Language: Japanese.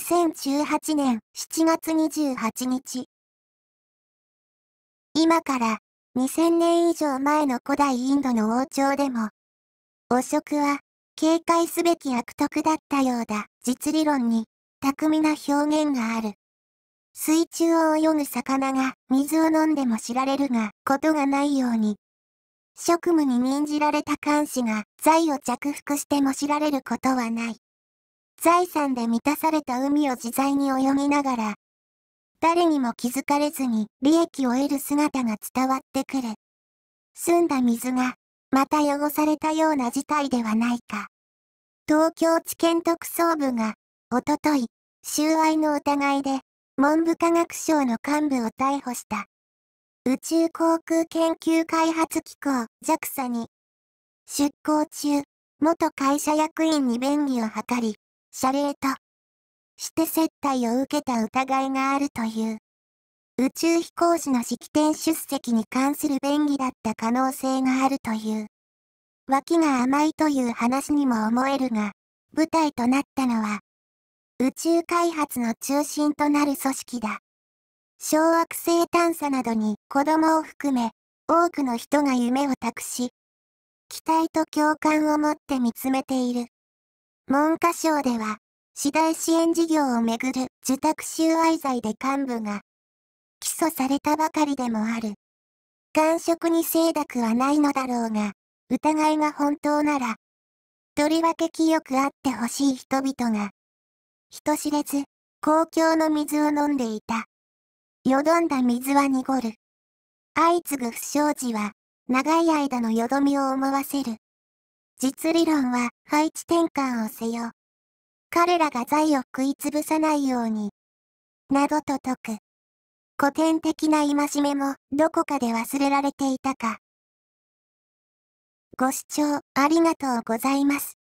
2018年7月28日。今から2000年以上前の古代インドの王朝でも、汚職は警戒すべき悪徳だったようだ実理論に巧みな表現がある。水中を泳ぐ魚が水を飲んでも知られるがことがないように、職務に任じられた監視が財を着服しても知られることはない。財産で満たされた海を自在に泳ぎながら、誰にも気づかれずに利益を得る姿が伝わってくる。澄んだ水が、また汚されたような事態ではないか。東京地検特捜部が、おととい、収賄の疑いで、文部科学省の幹部を逮捕した。宇宙航空研究開発機構 JAXA に、出向中、元会社役員に便宜を図り、謝礼として接待を受けた疑いがあるという。宇宙飛行士の式典出席に関する便宜だった可能性があるという。脇が甘いという話にも思えるが、舞台となったのは、宇宙開発の中心となる組織だ。小惑星探査などに子供を含め、多くの人が夢を託し、期待と共感を持って見つめている。文科省では、次第支援事業をめぐる受託収賄罪で幹部が、起訴されたばかりでもある。官職に清濁はないのだろうが、疑いが本当なら、とりわけ清くあってほしい人々が、人知れず、公共の水を飲んでいた。よどんだ水は濁る。相次ぐ不祥事は、長い間のよどみを思わせる。実理論は配置転換をせよ。彼らが財を食いつぶさないように。などと説く。古典的な戒めもどこかで忘れられていたか。ご視聴ありがとうございます。